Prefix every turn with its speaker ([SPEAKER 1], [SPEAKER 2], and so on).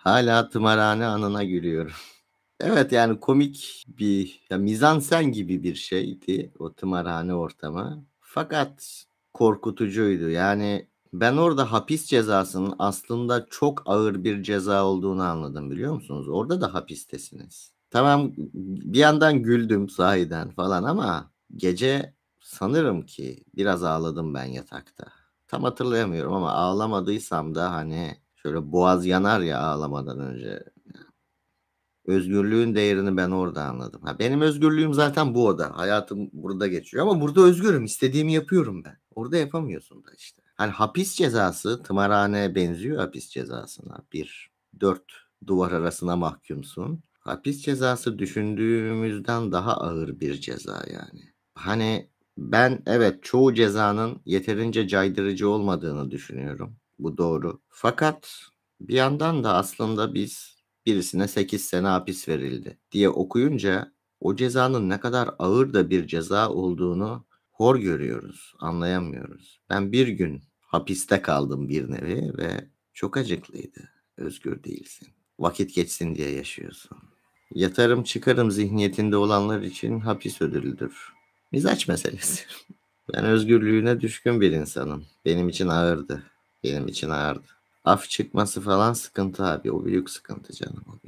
[SPEAKER 1] Hala tımarhane anına gülüyorum. Evet yani komik bir ya mizansen gibi bir şeydi o tımarhane ortamı. Fakat korkutucuydu. Yani ben orada hapis cezasının aslında çok ağır bir ceza olduğunu anladım biliyor musunuz? Orada da hapistesiniz. Tamam bir yandan güldüm sahiden falan ama gece sanırım ki biraz ağladım ben yatakta. Tam hatırlayamıyorum ama ağlamadıysam da hani Şöyle boğaz yanar ya ağlamadan önce. Özgürlüğün değerini ben orada anladım. Ha, benim özgürlüğüm zaten bu oda. Hayatım burada geçiyor ama burada özgürüm. İstediğimi yapıyorum ben. Orada yapamıyorsun da işte. Hani hapis cezası tımarhaneye benziyor hapis cezasına. Bir, dört duvar arasına mahkumsun. Hapis cezası düşündüğümüzden daha ağır bir ceza yani. Hani ben evet çoğu cezanın yeterince caydırıcı olmadığını düşünüyorum. Bu doğru. Fakat bir yandan da aslında biz birisine 8 sene hapis verildi diye okuyunca o cezanın ne kadar ağır da bir ceza olduğunu hor görüyoruz, anlayamıyoruz. Ben bir gün hapiste kaldım bir nevi ve çok acıklıydı. Özgür değilsin. Vakit geçsin diye yaşıyorsun. Yatarım çıkarım zihniyetinde olanlar için hapis ödülüdür. Mizaç meselesi. Ben özgürlüğüne düşkün bir insanım. Benim için ağırdı. Benim için ağırdı. Af çıkması falan sıkıntı abi. O büyük sıkıntı canım.